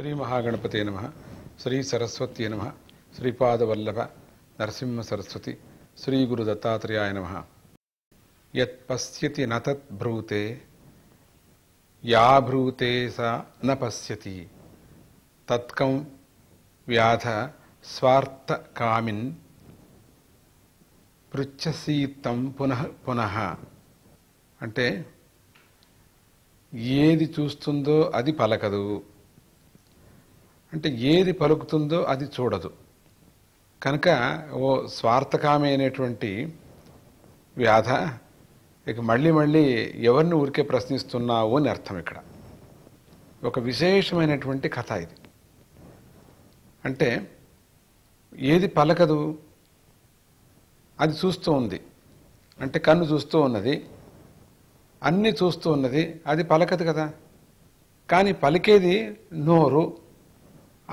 శ్రీ మహాగణపతి నమ శ్రీ సరస్వతి నమ శ్రీపాదవల్లభ నరసింహ సరస్వతి శ్రీ గురు దత్తాత్రేయాయ నమ పశ్యతి నతత్ భ్రూతే యా భ్రూతే సా న పశ్యతి తత్కం వ్యాధ స్వార్థ కామిన్ పృచ్ఛసీతం పునః పునః అంటే ఏది చూస్తుందో అది పలకదు అంటే ఏది పలుకుతుందో అది చూడదు కనుక ఓ స్వార్థకామైనటువంటి వ్యాధ ఇక మళ్ళీ మళ్ళీ ఎవరిని ఊరికే ప్రశ్నిస్తున్నావు అని అర్థం ఇక్కడ ఒక విశేషమైనటువంటి కథ ఇది అంటే ఏది పలకదు అది చూస్తూ ఉంది అంటే కన్ను చూస్తూ ఉన్నది అన్నీ చూస్తూ ఉన్నది అది పలకదు కదా కానీ పలికేది నోరు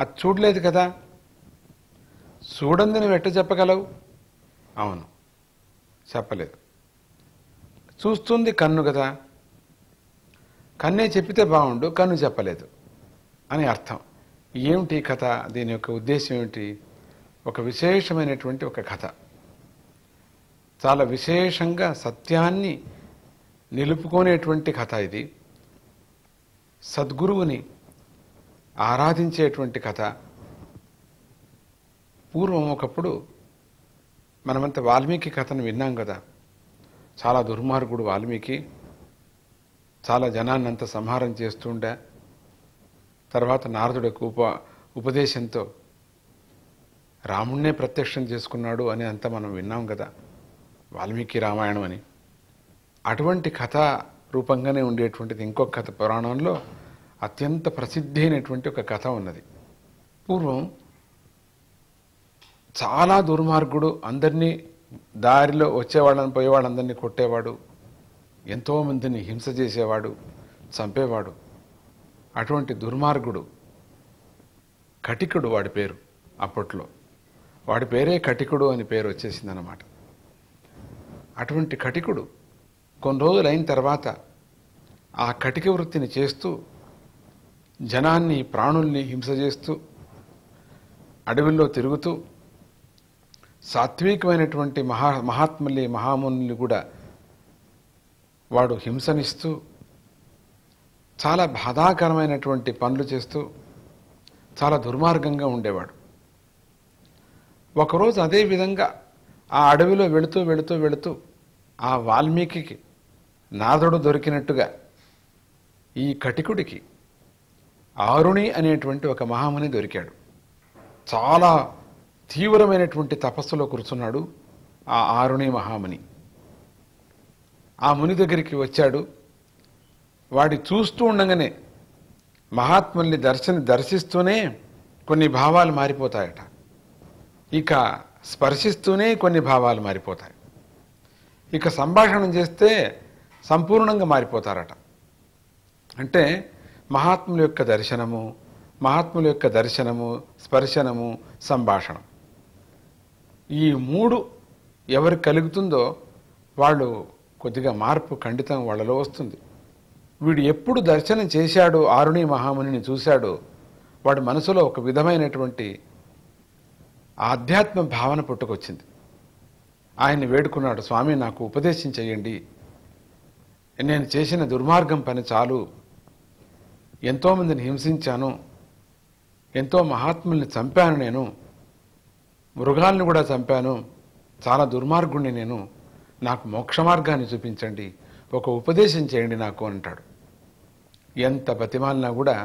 అది చూడలేదు కదా చూడంది నువ్వు ఎట్ట చెప్పగలవు అవును చెప్పలేదు చూస్తుంది కన్ను కదా కన్నే చెప్పితే బాగుండు కన్ను చెప్పలేదు అని అర్థం ఏమిటి కథ దీని యొక్క ఉద్దేశం ఏమిటి ఒక విశేషమైనటువంటి ఒక కథ చాలా విశేషంగా సత్యాన్ని నిలుపుకునేటువంటి కథ ఇది సద్గురువుని ఆరాధించేటువంటి కథ పూర్వం ఒకప్పుడు మనమంత వాల్మీకి కథను విన్నాం కదా చాలా దుర్మార్గుడు వాల్మీకి చాలా జనాన్ని అంత సంహారం చేస్తుండే తర్వాత నారదుడికి ఉప ఉపదేశంతో రాముణ్ణే ప్రత్యక్షం చేసుకున్నాడు అని అంతా మనం విన్నాం కదా వాల్మీకి రామాయణం అని అటువంటి కథ రూపంగానే ఉండేటువంటిది ఇంకొక కథ పురాణంలో అత్యంత ప్రసిద్ధి అయినటువంటి ఒక కథ ఉన్నది పూర్వం చాలా దుర్మార్గుడు అందరినీ దారిలో వచ్చేవాళ్ళని పోయేవాళ్ళందరినీ కొట్టేవాడు ఎంతోమందిని హింస చేసేవాడు చంపేవాడు అటువంటి దుర్మార్గుడు కటికుడు వాడి పేరు అప్పట్లో వాడి పేరే కటికుడు అని పేరు వచ్చేసిందనమాట అటువంటి కటికుడు కొన్ని రోజులైన తర్వాత ఆ కటిక వృత్తిని చేస్తూ జనాన్ని ప్రాణుల్ని హింస చేస్తూ అడవిల్లో తిరుగుతూ సాత్వికమైనటువంటి మహా మహాత్ముల్ని మహామునుల్ని కూడా వాడు హింసనిస్తూ చాలా బాధాకరమైనటువంటి పనులు చేస్తూ చాలా దుర్మార్గంగా ఉండేవాడు ఒకరోజు అదే విధంగా ఆ అడవిలో వెళుతూ వెళుతూ వెళుతూ ఆ వాల్మీకి నాదుడు దొరికినట్టుగా ఈ కటికుడికి ఆరుణి అనేటువంటి ఒక మహాముని దొరికాడు చాలా తీవ్రమైనటువంటి తపస్సులో కూర్చున్నాడు ఆ ఆరుణి మహాముని ఆ ముని దగ్గరికి వచ్చాడు వాడి చూస్తూ ఉండగానే మహాత్ముల్ని దర్శన దర్శిస్తూనే కొన్ని భావాలు మారిపోతాయట ఇక స్పర్శిస్తూనే కొన్ని భావాలు మారిపోతాయి ఇక సంభాషణ చేస్తే సంపూర్ణంగా మారిపోతారట అంటే మహాత్ముల యొక్క దర్శనము మహాత్ముల యొక్క దర్శనము స్పర్శనము సంభాషణం ఈ మూడు ఎవరు కలుగుతుందో వాళ్ళు కొద్దిగా మార్పు ఖండితం వాళ్ళలో వస్తుంది వీడు ఎప్పుడు దర్శనం చేశాడు ఆరుణి మహాముని చూశాడో వాడి మనసులో ఒక విధమైనటువంటి ఆధ్యాత్మ భావన పుట్టుకొచ్చింది ఆయన్ని వేడుకున్నాడు స్వామి నాకు ఉపదేశం చేయండి నేను చేసిన దుర్మార్గం పని చాలు ఎంతోమందిని హింసించాను ఎంతో మహాత్ముల్ని చంపాను నేను మృగాల్ని కూడా చంపాను చాలా దుర్మార్గుణ్ణి నేను నాకు మోక్ష మార్గాన్ని చూపించండి ఒక ఉపదేశం చేయండి నాకు అంటాడు ఎంత బతిమాలినా కూడా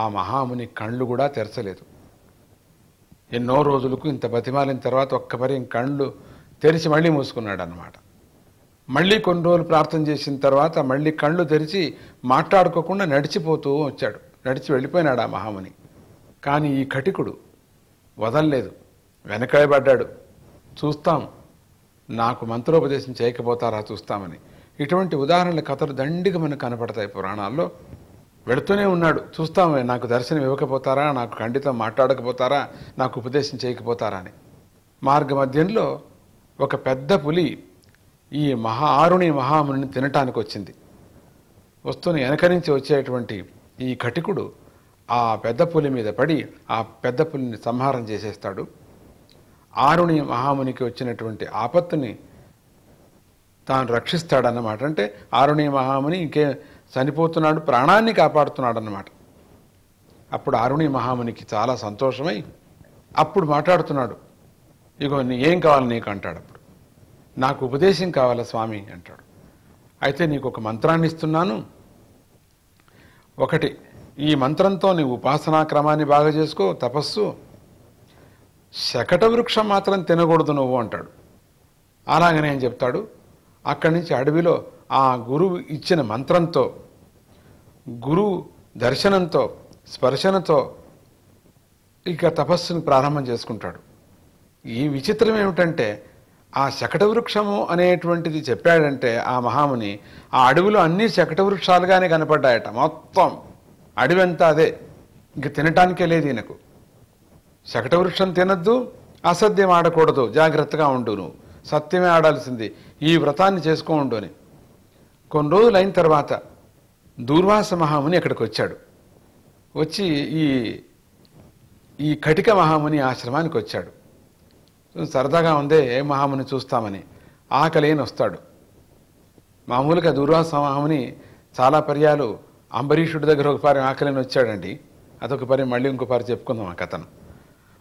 ఆ మహాముని కళ్ళు కూడా తెరచలేదు ఎన్నో రోజులకు ఇంత బతిమాలిన తర్వాత ఒక్కపరి కళ్ళు తెరిచి మళ్ళీ మూసుకున్నాడు అనమాట మళ్ళీ కొన్ని రోజులు ప్రార్థన చేసిన తర్వాత మళ్ళీ కళ్ళు తెరిచి మాట్లాడుకోకుండా నడిచిపోతూ వచ్చాడు నడిచి వెళ్ళిపోయినాడు ఆ మహాముని కానీ ఈ కటికుడు వెనకాయ పడ్డాడు చూస్తాం నాకు మంత్రోపదేశం చేయకపోతారా చూస్తామని ఇటువంటి ఉదాహరణలు కథలు దండిగా మనకు కనపడతాయి పురాణాల్లో వెళుతూనే ఉన్నాడు చూస్తామే నాకు దర్శనం ఇవ్వకపోతారా నాకు ఖండితం మాట్లాడకపోతారా నాకు ఉపదేశం చేయకపోతారా అని మార్గ మధ్యంలో ఒక పెద్ద పులి ఈ మహా ఆరుణి మహాముని తినటానికి వచ్చింది వస్తువుని వెనక నుంచి వచ్చేటువంటి ఈ కటికుడు ఆ పెద్ద పులి మీద పడి ఆ పెద్ద పులిని సంహారం చేసేస్తాడు ఆరుణి మహామునికి వచ్చినటువంటి ఆపత్తుని తాను రక్షిస్తాడన్నమాట అంటే ఆరుణి మహాముని ఇంకే చనిపోతున్నాడు ప్రాణాన్ని కాపాడుతున్నాడు అన్నమాట అప్పుడు ఆరుణి మహామునికి చాలా సంతోషమై అప్పుడు మాట్లాడుతున్నాడు ఇగో నీ ఏం కావాలి నీకు అంటాడు అప్పుడు నాకు ఉపదేశం కావాలా స్వామి అంటాడు అయితే నీకు ఒక మంత్రాన్ని ఇస్తున్నాను ఒకటి ఈ మంత్రంతో నీ ఉపాసనా క్రమాన్ని బాగా చేసుకో తపస్సు శకట వృక్షం మాత్రం తినకూడదు నువ్వు అంటాడు అలాగనే అని చెప్తాడు అక్కడి నుంచి అడవిలో ఆ గురువు ఇచ్చిన మంత్రంతో గురువు దర్శనంతో స్పర్శనతో ఇక తపస్సును ప్రారంభం చేసుకుంటాడు ఈ విచిత్రం ఏమిటంటే ఆ శకటవృక్షము అనేటువంటిది చెప్పాడంటే ఆ మహాముని ఆ అడవులు అన్ని శకటవృక్షాలుగానే కనపడ్డాయట మొత్తం అడవి అంతా అదే ఇంక తినటానికే లేదు ఈయనకు శకటవృక్షం తినద్దు అసత్యం ఆడకూడదు జాగ్రత్తగా ఉండు నువ్వు సత్యమే ఆడాల్సింది ఈ వ్రతాన్ని చేసుకో ఉండు అని కొన్ని రోజులు అయిన తర్వాత దూర్వాస మహాముని ఇక్కడికి వచ్చాడు వచ్చి ఈ ఈ కటిక మహాముని ఆశ్రమానికి వచ్చాడు సరదాగా ఉందే మహాముని చూస్తామని ఆకలి అని వస్తాడు మామూలుగా దుర్వాస మహాముని చాలా పర్యాలు అంబరీషుడి దగ్గర ఒక పరి ఆకలిని వచ్చాడండి అదొక పర్యం మళ్ళీ ఇంకో పర్యం చెప్పుకుందాం ఆ కథను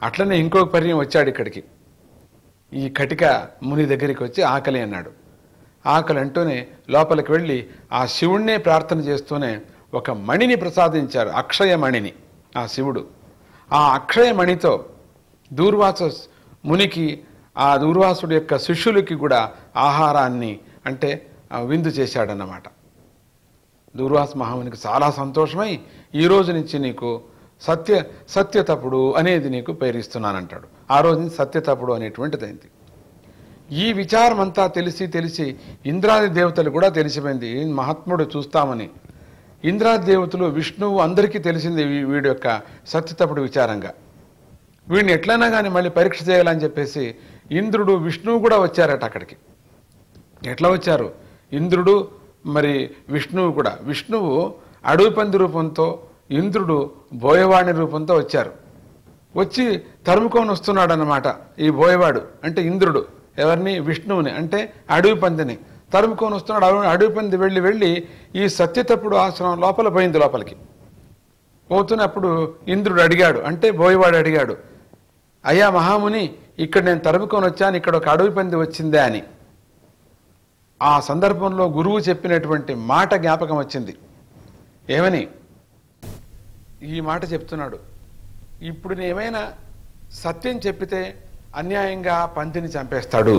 అట్లనే ఇంకొక పర్యం వచ్చాడు ఇక్కడికి ఈ కటిక ముని దగ్గరికి వచ్చి ఆకలి అన్నాడు ఆకలి అంటూనే లోపలికి వెళ్ళి ఆ శివుణ్ణే ప్రార్థన చేస్తూనే ఒక మణిని ప్రసాదించారు అక్షయ మణిని ఆ శివుడు ఆ అక్షయ మణితో దూర్వాస మునికి ఆ దూర్వాసుడు యొక్క శిష్యులకి కూడా ఆహారాన్ని అంటే విందు చేశాడన్నమాట దూర్వాస మహామునికి చాలా సంతోషమై ఈ రోజు నుంచి నీకు సత్య సత్యతపుడు అనేది నీకు పేరిస్తున్నానంటాడు ఆ రోజు నుంచి సత్యతపుడు అనేటువంటిదైంది ఈ విచారం అంతా తెలిసి తెలిసి ఇంద్రాది దేవతలు కూడా తెలిసిపోయింది మహాత్ముడు చూస్తామని ఇంద్రాది దేవతలు విష్ణువు అందరికీ తెలిసింది వీడి యొక్క సత్యతపుడు విచారంగా వీడిని ఎట్లయినా కానీ మళ్ళీ పరీక్ష చేయాలని చెప్పేసి ఇంద్రుడు విష్ణువు కూడా వచ్చారట అక్కడికి ఎట్లా వచ్చారు ఇంద్రుడు మరి విష్ణువు కూడా విష్ణువు అడవి పంది రూపంతో ఇంద్రుడు బోయవాణి రూపంతో వచ్చారు వచ్చి తరుముకొని వస్తున్నాడు అన్నమాట ఈ బోయవాడు అంటే ఇంద్రుడు ఎవరిని విష్ణువుని అంటే అడవి పందిని తరుముకొని వస్తున్నాడు అడవి పంది వెళ్ళి వెళ్ళి ఈ సత్యతప్పుడు ఆశ్రమం లోపల పోయింది లోపలికి పోతున్నప్పుడు ఇంద్రుడు అడిగాడు అంటే బోయవాడు అడిగాడు అయ్యా మహాముని ఇక్కడ నేను తరుముకొని వచ్చాను ఇక్కడ ఒక అడవి పంది వచ్చిందే అని ఆ సందర్భంలో గురువు చెప్పినటువంటి మాట జ్ఞాపకం వచ్చింది ఏమని ఈ మాట చెప్తున్నాడు ఇప్పుడు నేమైనా సత్యం చెప్పితే అన్యాయంగా పంతిని చంపేస్తాడు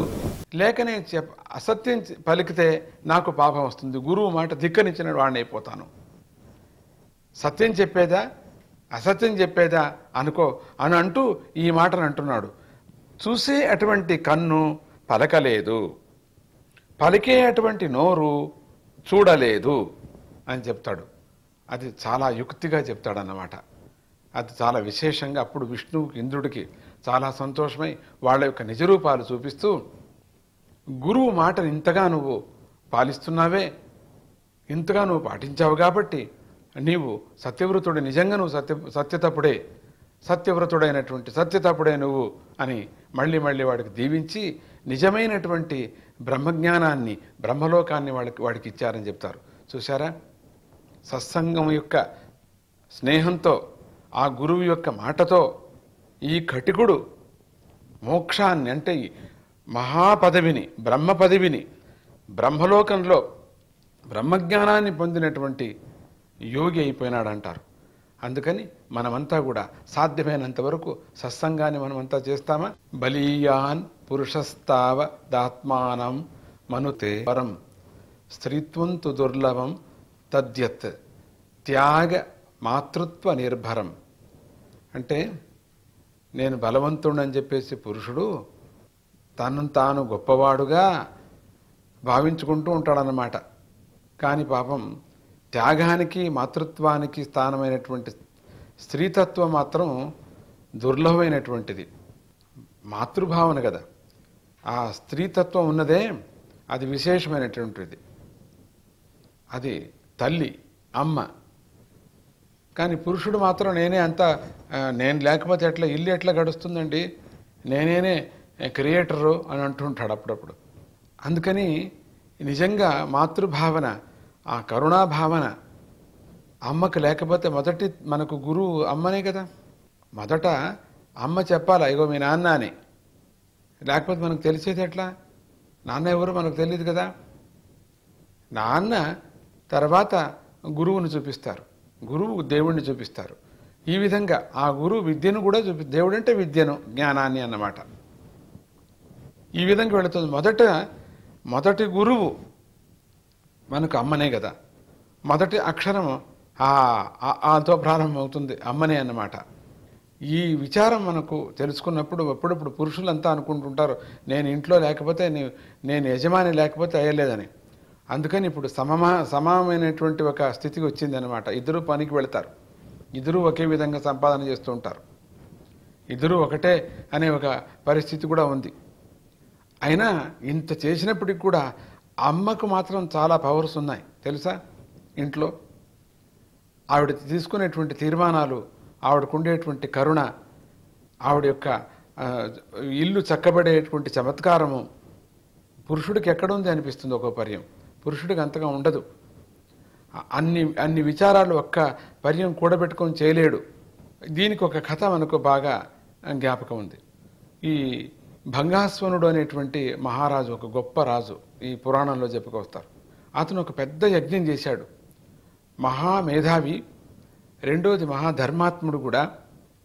లేక నేను చెప్ అసత్యం పలికితే నాకు పాపం వస్తుంది గురువు మాట ధిక్కరించిన వాడిని అయిపోతాను సత్యం చెప్పేదా అసత్యం చెప్పేదా అనుకో అని అంటూ ఈ మాటను అంటున్నాడు చూసే అటువంటి కన్ను పలకలేదు పలికే అటువంటి నోరు చూడలేదు అని చెప్తాడు అది చాలా యుక్తిగా చెప్తాడన్నమాట అది చాలా విశేషంగా అప్పుడు విష్ణువుకి ఇంద్రుడికి చాలా సంతోషమై వాళ్ళ యొక్క నిజరూపాలు చూపిస్తూ గురువు మాటను ఇంతగా నువ్వు పాలిస్తున్నావే ఇంతగా నువ్వు పాటించావు కాబట్టి నీవు సత్యవ్రతుడు నిజంగా నువ్వు సత్య సత్యతప్పుడే సత్యవ్రతుడైనటువంటి సత్యతప్పుడే నువ్వు అని మళ్ళీ మళ్ళీ వాడికి దీవించి నిజమైనటువంటి బ్రహ్మజ్ఞానాన్ని బ్రహ్మలోకాన్ని వాళ్ళకి వాడికి ఇచ్చారని చెప్తారు చూసారా సత్సంగం యొక్క స్నేహంతో ఆ గురువు యొక్క మాటతో ఈ కటికుడు మోక్షాన్ని అంటే మహాపదవిని బ్రహ్మ పదవిని బ్రహ్మలోకంలో బ్రహ్మజ్ఞానాన్ని పొందినటువంటి యోగి అయిపోయినాడు అంటారు అందుకని మనమంతా కూడా సాధ్యమైనంత వరకు సత్సంగాన్ని మనమంతా చేస్తామా బలీయాన్ పురుషస్తావ దాత్మానం మనుతే పరం స్త్రీత్వం తు దుర్లభం తద్యత్ త్యాగ మాతృత్వ నిర్భరం అంటే నేను అని చెప్పేసి పురుషుడు తను తాను గొప్పవాడుగా భావించుకుంటూ ఉంటాడనమాట కానీ పాపం త్యాగానికి మాతృత్వానికి స్థానమైనటువంటి స్త్రీతత్వం మాత్రం దుర్లభమైనటువంటిది మాతృభావన కదా ఆ స్త్రీతత్వం ఉన్నదే అది విశేషమైనటువంటిది అది తల్లి అమ్మ కానీ పురుషుడు మాత్రం నేనే అంత నేను లేకపోతే ఎట్లా ఇల్లు ఎట్లా గడుస్తుందండి నేనేనే క్రియేటరు అని అంటుంటాడు అప్పుడప్పుడు అందుకని నిజంగా మాతృభావన ఆ కరుణా భావన అమ్మకు లేకపోతే మొదటి మనకు గురువు అమ్మనే కదా మొదట అమ్మ చెప్పాలి అయ్యో మీ నాన్న అని లేకపోతే మనకు తెలిసేది ఎట్లా నాన్న ఎవరు మనకు తెలియదు కదా నాన్న తర్వాత గురువుని చూపిస్తారు గురువు దేవుణ్ణి చూపిస్తారు ఈ విధంగా ఆ గురువు విద్యను కూడా చూపి దేవుడు అంటే విద్యను జ్ఞానాన్ని అన్నమాట ఈ విధంగా వెళుతుంది మొదట మొదటి గురువు మనకు అమ్మనే కదా మొదటి అక్షరము ఆతో ప్రారంభమవుతుంది అమ్మనే అన్నమాట ఈ విచారం మనకు తెలుసుకున్నప్పుడు అప్పుడప్పుడు పురుషులంతా అనుకుంటుంటారు నేను ఇంట్లో లేకపోతే నేను యజమాని లేకపోతే అయ్యలేదని అందుకని ఇప్పుడు సమమా సమానమైనటువంటి ఒక స్థితికి వచ్చిందనమాట ఇద్దరు పనికి వెళతారు ఇద్దరు ఒకే విధంగా సంపాదన చేస్తూ ఉంటారు ఇద్దరు ఒకటే అనే ఒక పరిస్థితి కూడా ఉంది అయినా ఇంత చేసినప్పటికి కూడా అమ్మకు మాత్రం చాలా పవర్స్ ఉన్నాయి తెలుసా ఇంట్లో ఆవిడ తీసుకునేటువంటి తీర్మానాలు ఆవిడకుండేటువంటి కరుణ ఆవిడ యొక్క ఇల్లు చక్కబడేటువంటి చమత్కారము పురుషుడికి ఎక్కడుంది అనిపిస్తుంది ఒక పర్యం పురుషుడికి అంతగా ఉండదు అన్ని అన్ని విచారాలు ఒక్క పర్యం కూడబెట్టుకొని చేయలేడు దీనికి ఒక కథ మనకు బాగా జ్ఞాపకం ఉంది ఈ భంగాస్వనుడు అనేటువంటి మహారాజు ఒక గొప్ప రాజు ఈ పురాణంలో చెప్పుకొస్తారు అతను ఒక పెద్ద యజ్ఞం చేశాడు మహామేధావి రెండోది మహాధర్మాత్ముడు కూడా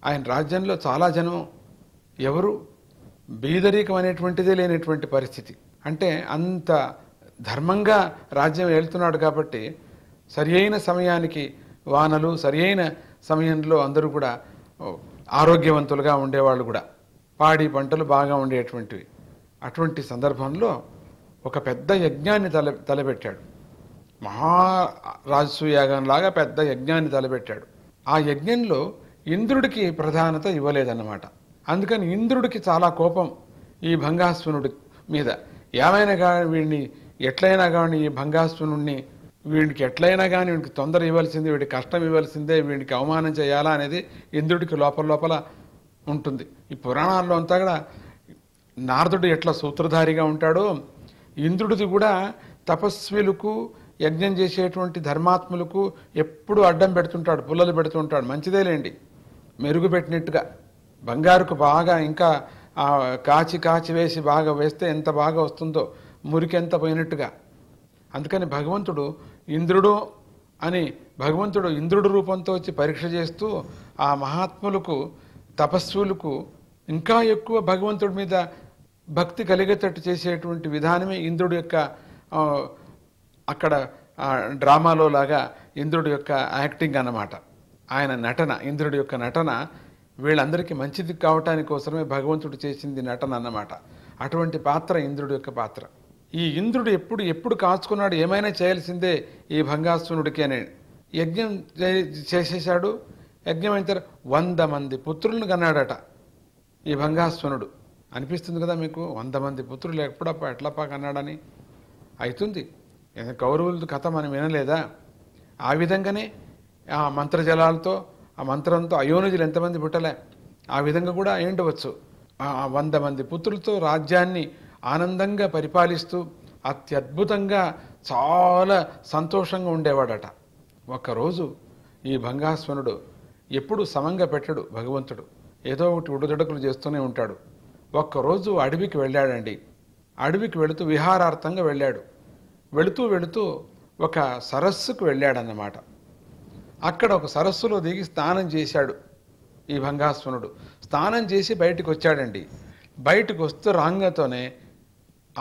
ఆయన రాజ్యంలో చాలా జనం ఎవరు బీదరికం అనేటువంటిదే లేనటువంటి పరిస్థితి అంటే అంత ధర్మంగా రాజ్యం వెళ్తున్నాడు కాబట్టి సరి అయిన సమయానికి వానలు సరి అయిన సమయంలో అందరూ కూడా ఆరోగ్యవంతులుగా ఉండేవాళ్ళు కూడా పాడి పంటలు బాగా ఉండేటువంటివి అటువంటి సందర్భంలో ఒక పెద్ద యజ్ఞాన్ని తల తలపెట్టాడు లాగా పెద్ద యజ్ఞాన్ని తలపెట్టాడు ఆ యజ్ఞంలో ఇంద్రుడికి ప్రధానత ఇవ్వలేదన్నమాట అందుకని ఇంద్రుడికి చాలా కోపం ఈ భంగాస్వనుడి మీద ఏమైనా కానీ వీడిని ఎట్లయినా కానీ ఈ భంగాస్వనుడిని వీడికి ఎట్లయినా కానీ వీడికి తొందర ఇవ్వాల్సిందే వీడికి కష్టం ఇవ్వాల్సిందే వీడికి అవమానం చేయాలా అనేది ఇంద్రుడికి లోపల లోపల ఉంటుంది ఈ పురాణాల్లో అంతా కూడా నారదుడు ఎట్లా సూత్రధారిగా ఉంటాడో ఇంద్రుడిది కూడా తపస్విలకు యజ్ఞం చేసేటువంటి ధర్మాత్ములకు ఎప్పుడు అడ్డం పెడుతుంటాడు పుల్లలు పెడుతుంటాడు మంచిదేలేండి మెరుగు పెట్టినట్టుగా బంగారుకు బాగా ఇంకా కాచి కాచి వేసి బాగా వేస్తే ఎంత బాగా వస్తుందో మురికి ఎంత పోయినట్టుగా అందుకని భగవంతుడు ఇంద్రుడు అని భగవంతుడు ఇంద్రుడు రూపంతో వచ్చి పరీక్ష చేస్తూ ఆ మహాత్ములకు తపస్సులకు ఇంకా ఎక్కువ భగవంతుడి మీద భక్తి కలిగేటట్టు చేసేటువంటి విధానమే ఇంద్రుడి యొక్క అక్కడ డ్రామాలో లాగా ఇంద్రుడి యొక్క యాక్టింగ్ అన్నమాట ఆయన నటన ఇంద్రుడి యొక్క నటన వీళ్ళందరికీ మంచిది కావటానికి కోసమే భగవంతుడు చేసింది నటన అన్నమాట అటువంటి పాత్ర ఇంద్రుడి యొక్క పాత్ర ఈ ఇంద్రుడు ఎప్పుడు ఎప్పుడు కాచుకున్నాడు ఏమైనా చేయాల్సిందే ఈ భంగాసునుడికి అని యజ్ఞం చేసేసాడు యజ్ఞం అయిన వంద మంది పుత్రులను కన్నాడట ఈ భంగాసునుడు అనిపిస్తుంది కదా మీకు వంద మంది పుత్రులు ఎప్పుడప్ప ఎట్లప్ప కన్నాడని అవుతుంది కౌరవుల కథ మనం వినలేదా ఆ విధంగానే ఆ మంత్రజలాలతో ఆ మంత్రంతో అయోనిజులు ఎంతమంది పుట్టలే ఆ విధంగా కూడా ఏండవచ్చు వంద మంది పుత్రులతో రాజ్యాన్ని ఆనందంగా పరిపాలిస్తూ అత్యద్భుతంగా చాలా సంతోషంగా ఉండేవాడట ఒక్కరోజు ఈ భంగాస్వనుడు ఎప్పుడు సమంగా పెట్టడు భగవంతుడు ఏదో ఒకటి ఉడుదొడకులు చేస్తూనే ఉంటాడు ఒక్కరోజు అడవికి వెళ్ళాడండి అడవికి వెళుతూ విహారార్థంగా వెళ్ళాడు వెళుతూ వెళుతూ ఒక సరస్సుకు వెళ్ళాడన్నమాట అక్కడ ఒక సరస్సులో దిగి స్నానం చేశాడు ఈ భంగాస్వనుడు స్నానం చేసి బయటకు వచ్చాడండి బయటకు వస్తూ రాంగతోనే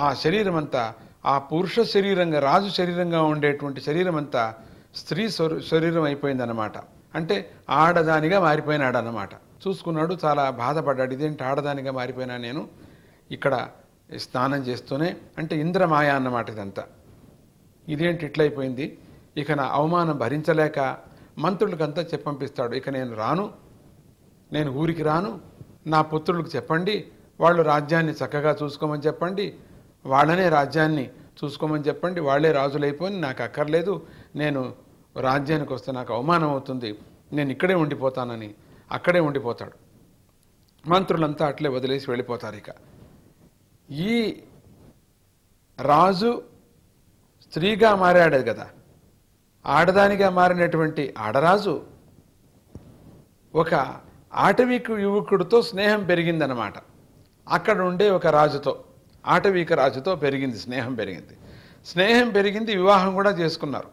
ఆ శరీరం అంతా ఆ పురుష శరీరంగా రాజు శరీరంగా ఉండేటువంటి శరీరం అంతా స్త్రీ శరీరం అయిపోయిందన్నమాట అంటే ఆడదానిగా మారిపోయినాడన్నమాట చూసుకున్నాడు చాలా బాధపడ్డాడు ఇదేంటి ఆడదానిగా మారిపోయినా నేను ఇక్కడ స్నానం చేస్తూనే అంటే ఇంద్రమాయ అన్నమాట ఇదంతా ఇదేంటి ఇట్లయిపోయింది ఇక నా అవమానం భరించలేక మంత్రులకంతా చెప్పంపిస్తాడు ఇక నేను రాను నేను ఊరికి రాను నా పుత్రులకు చెప్పండి వాళ్ళు రాజ్యాన్ని చక్కగా చూసుకోమని చెప్పండి వాళ్ళనే రాజ్యాన్ని చూసుకోమని చెప్పండి వాళ్లే రాజులైపోయి నాకు అక్కర్లేదు నేను రాజ్యానికి వస్తే నాకు అవమానం అవుతుంది నేను ఇక్కడే ఉండిపోతానని అక్కడే ఉండిపోతాడు మంత్రులంతా అట్లే వదిలేసి వెళ్ళిపోతారు ఇక ఈ రాజు స్త్రీగా మారాడు కదా ఆడదానిగా మారినటువంటి ఆడరాజు ఒక ఆటవీకు యువకుడితో స్నేహం పెరిగిందనమాట అక్కడ ఉండే ఒక రాజుతో ఆటవీక రాజుతో పెరిగింది స్నేహం పెరిగింది స్నేహం పెరిగింది వివాహం కూడా చేసుకున్నారు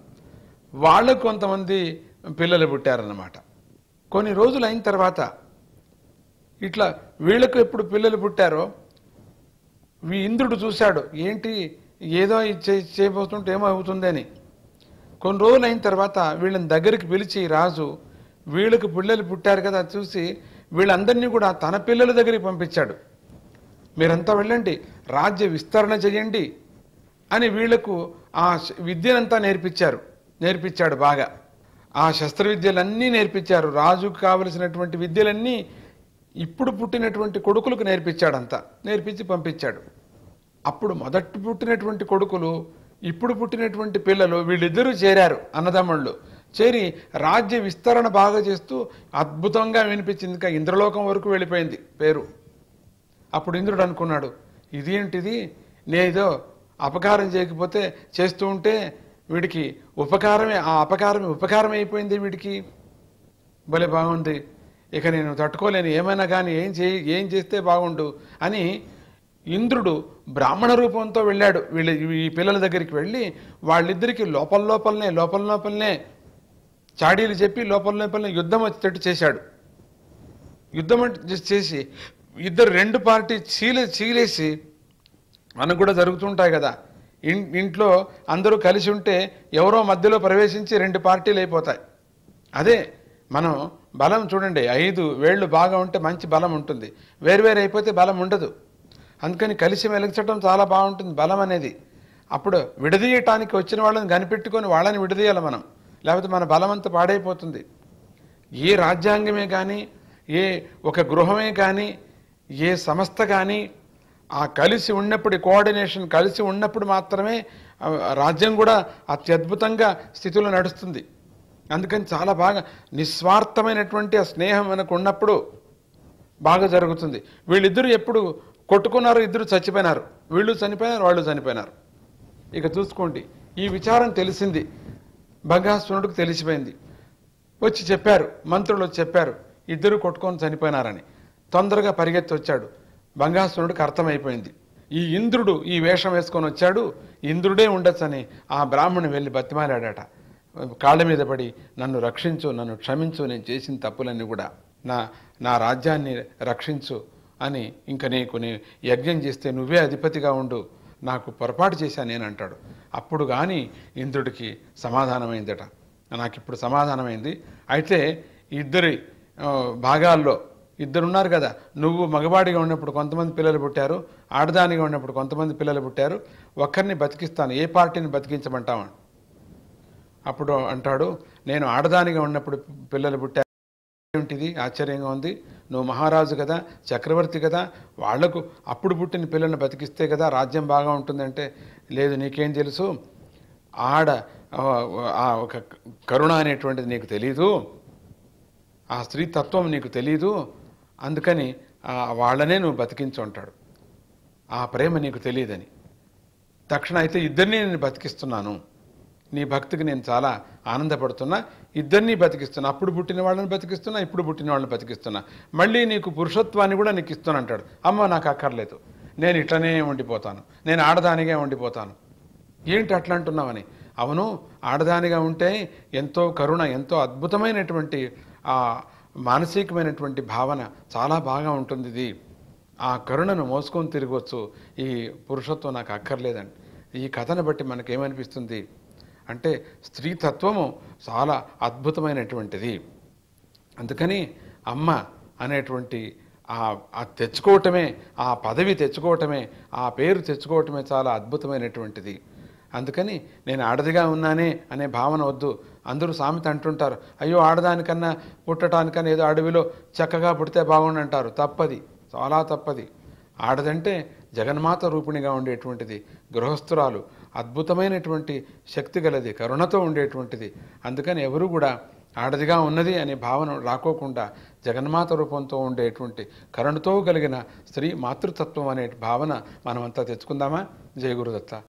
వాళ్ళకు కొంతమంది పిల్లలు పుట్టారన్నమాట కొన్ని రోజులు అయిన తర్వాత ఇట్లా వీళ్ళకు ఎప్పుడు పిల్లలు పుట్టారో వీ ఇంద్రుడు చూశాడు ఏంటి ఏదో చేయబోతుంటే ఏమో అవుతుందని కొన్ని రోజులు అయిన తర్వాత వీళ్ళని దగ్గరికి పిలిచి రాజు వీళ్ళకు పిల్లలు పుట్టారు కదా చూసి వీళ్ళందరినీ కూడా తన పిల్లల దగ్గరికి పంపించాడు మీరంతా వెళ్ళండి రాజ్య విస్తరణ చేయండి అని వీళ్లకు ఆ విద్యనంతా నేర్పించారు నేర్పించాడు బాగా ఆ శస్త్ర విద్యలన్నీ నేర్పించారు రాజుకు కావలసినటువంటి విద్యలన్నీ ఇప్పుడు పుట్టినటువంటి కొడుకులకు నేర్పించాడంతా నేర్పించి పంపించాడు అప్పుడు మొదటి పుట్టినటువంటి కొడుకులు ఇప్పుడు పుట్టినటువంటి పిల్లలు వీళ్ళిద్దరూ చేరారు అన్నదమ్ముళ్ళు చేరి రాజ్య విస్తరణ బాగా చేస్తూ అద్భుతంగా వినిపించింది ఇంకా ఇంద్రలోకం వరకు వెళ్ళిపోయింది పేరు అప్పుడు ఇంద్రుడు అనుకున్నాడు ఇదేంటిది నేదో అపకారం చేయకపోతే చేస్తూ ఉంటే వీడికి ఉపకారమే ఆ అపకారమే ఉపకారం అయిపోయింది వీడికి భలే బాగుంది ఇక నేను తట్టుకోలేను ఏమైనా కానీ ఏం చే ఏం చేస్తే బాగుండు అని ఇంద్రుడు బ్రాహ్మణ రూపంతో వెళ్ళాడు వీళ్ళ ఈ పిల్లల దగ్గరికి వెళ్ళి వాళ్ళిద్దరికి లోపల లోపలనే లోపల లోపలనే చాడీలు చెప్పి లోపల లోపలనే యుద్ధం వచ్చేటట్టు చేశాడు యుద్ధం చేసి ఇద్దరు రెండు పార్టీ చీలే చీలేసి మనకు కూడా జరుగుతుంటాయి కదా ఇంట్లో అందరూ కలిసి ఉంటే ఎవరో మధ్యలో ప్రవేశించి రెండు పార్టీలు అయిపోతాయి అదే మనం బలం చూడండి ఐదు వేళ్ళు బాగా ఉంటే మంచి బలం ఉంటుంది వేరువేరు అయిపోతే బలం ఉండదు అందుకని కలిసి మెలిగించడం చాలా బాగుంటుంది బలం అనేది అప్పుడు విడదీయటానికి వచ్చిన వాళ్ళని కనిపెట్టుకొని వాళ్ళని విడదీయాలి మనం లేకపోతే మన బలం అంతా పాడైపోతుంది ఏ రాజ్యాంగమే కానీ ఏ ఒక గృహమే కానీ ఏ సంస్థ కానీ ఆ కలిసి ఉన్నప్పుడు కోఆర్డినేషన్ కలిసి ఉన్నప్పుడు మాత్రమే రాజ్యం కూడా అత్యద్భుతంగా స్థితిలో నడుస్తుంది అందుకని చాలా బాగా నిస్వార్థమైనటువంటి ఆ స్నేహం మనకు ఉన్నప్పుడు బాగా జరుగుతుంది వీళ్ళిద్దరూ ఎప్పుడు కొట్టుకున్నారు ఇద్దరు చచ్చిపోయినారు వీళ్ళు చనిపోయినారు వాళ్ళు చనిపోయినారు ఇక చూసుకోండి ఈ విచారం తెలిసింది భగాసునుడికి తెలిసిపోయింది వచ్చి చెప్పారు మంత్రులు చెప్పారు ఇద్దరు కొట్టుకొని చనిపోయినారని తొందరగా పరిగెత్తి వచ్చాడు బంగాసురుడికి అర్థమైపోయింది ఈ ఇంద్రుడు ఈ వేషం వేసుకొని వచ్చాడు ఇంద్రుడే ఉండొచ్చని ఆ బ్రాహ్మణుని వెళ్ళి బతిమాలాడాట కాళ్ళ మీద పడి నన్ను రక్షించు నన్ను క్షమించు నేను చేసిన తప్పులన్నీ కూడా నా నా రాజ్యాన్ని రక్షించు అని ఇంక నీకు నీ యజ్ఞం చేస్తే నువ్వే అధిపతిగా ఉండు నాకు పొరపాటు చేశా నేను అంటాడు అప్పుడు కానీ ఇంద్రుడికి సమాధానమైందట నాకు ఇప్పుడు సమాధానమైంది అయితే ఇద్దరి భాగాల్లో ఇద్దరున్నారు కదా నువ్వు మగవాడిగా ఉన్నప్పుడు కొంతమంది పిల్లలు పుట్టారు ఆడదానిగా ఉన్నప్పుడు కొంతమంది పిల్లలు పుట్టారు ఒక్కరిని బతికిస్తాను ఏ పార్టీని బతికించమంటావా అప్పుడు అంటాడు నేను ఆడదానిగా ఉన్నప్పుడు పిల్లలు పుట్టారు ఏమిటిది ఆశ్చర్యంగా ఉంది నువ్వు మహారాజు కదా చక్రవర్తి కదా వాళ్లకు అప్పుడు పుట్టిన పిల్లల్ని బతికిస్తే కదా రాజ్యం బాగా ఉంటుందంటే లేదు నీకేం తెలుసు ఆడ ఒక కరుణ అనేటువంటిది నీకు తెలీదు ఆ స్త్రీ తత్వం నీకు తెలీదు అందుకని వాళ్ళనే నువ్వు బతికించుంటాడు ఆ ప్రేమ నీకు తెలియదని తక్షణ అయితే ఇద్దరినీ నేను బతికిస్తున్నాను నీ భక్తికి నేను చాలా ఆనందపడుతున్నా ఇద్దరినీ బతికిస్తున్నా అప్పుడు పుట్టిన వాళ్ళని బతికిస్తున్నా ఇప్పుడు పుట్టిన వాళ్ళని బతికిస్తున్నా మళ్ళీ నీకు పురుషత్వాన్ని కూడా నీకు ఇస్తున్నా అంటాడు అమ్మ నాకు అక్కర్లేదు నేను ఇట్లనే ఉండిపోతాను నేను ఆడదానిగా ఉండిపోతాను ఏంటి అట్లా అంటున్నావని అవును ఆడదానిగా ఉంటే ఎంతో కరుణ ఎంతో అద్భుతమైనటువంటి మానసికమైనటువంటి భావన చాలా బాగా ఉంటుంది ఇది ఆ కరుణను మోసుకొని తిరగవచ్చు ఈ పురుషత్వం నాకు అక్కర్లేదండి ఈ కథను బట్టి మనకేమనిపిస్తుంది అంటే స్త్రీతత్వము చాలా అద్భుతమైనటువంటిది అందుకని అమ్మ అనేటువంటి ఆ తెచ్చుకోవటమే ఆ పదవి తెచ్చుకోవటమే ఆ పేరు తెచ్చుకోవటమే చాలా అద్భుతమైనటువంటిది అందుకని నేను ఆడదిగా ఉన్నానే అనే భావన వద్దు అందరూ సామెత అంటుంటారు అయ్యో ఆడదానికన్నా పుట్టడానికన్నా ఏదో అడవిలో చక్కగా పుడితే బాగుండంటారు తప్పది చాలా తప్పది ఆడదంటే జగన్మాత రూపిణిగా ఉండేటువంటిది గృహస్థురాలు అద్భుతమైనటువంటి శక్తి గలది కరుణతో ఉండేటువంటిది అందుకని ఎవరు కూడా ఆడదిగా ఉన్నది అనే భావన రాకోకుండా జగన్మాత రూపంతో ఉండేటువంటి కరుణతో కలిగిన స్త్రీ మాతృతత్వం అనే భావన మనమంతా తెచ్చుకుందామా జయగురుదత్త